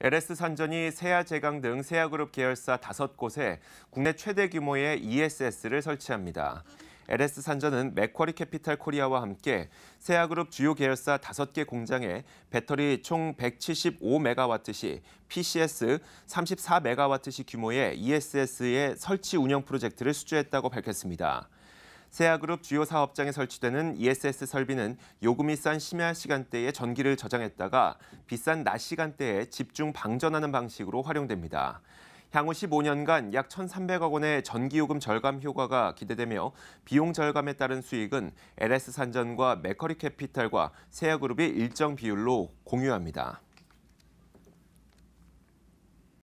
LS 산전이 세아제강 등 세아그룹 계열사 다섯 곳에 국내 최대 규모의 ESS를 설치합니다. LS 산전은 맥쿼리 캐피탈 코리아와 함께 세아그룹 주요 계열사 5개 공장에 배터리 총 175메가와트시 PCS 34메가와트시 규모의 ESS의 설치 운영 프로젝트를 수주했다고 밝혔습니다. 세아그룹 주요 사업장에 설치되는 ESS 설비는 요금이 싼 심야 시간대에 전기를 저장했다가 비싼 낮 시간대에 집중 방전하는 방식으로 활용됩니다. 향후 15년간 약 1,300억 원의 전기요금 절감 효과가 기대되며 비용 절감에 따른 수익은 LS산전과 메커리 캐피탈과 세아그룹이 일정 비율로 공유합니다.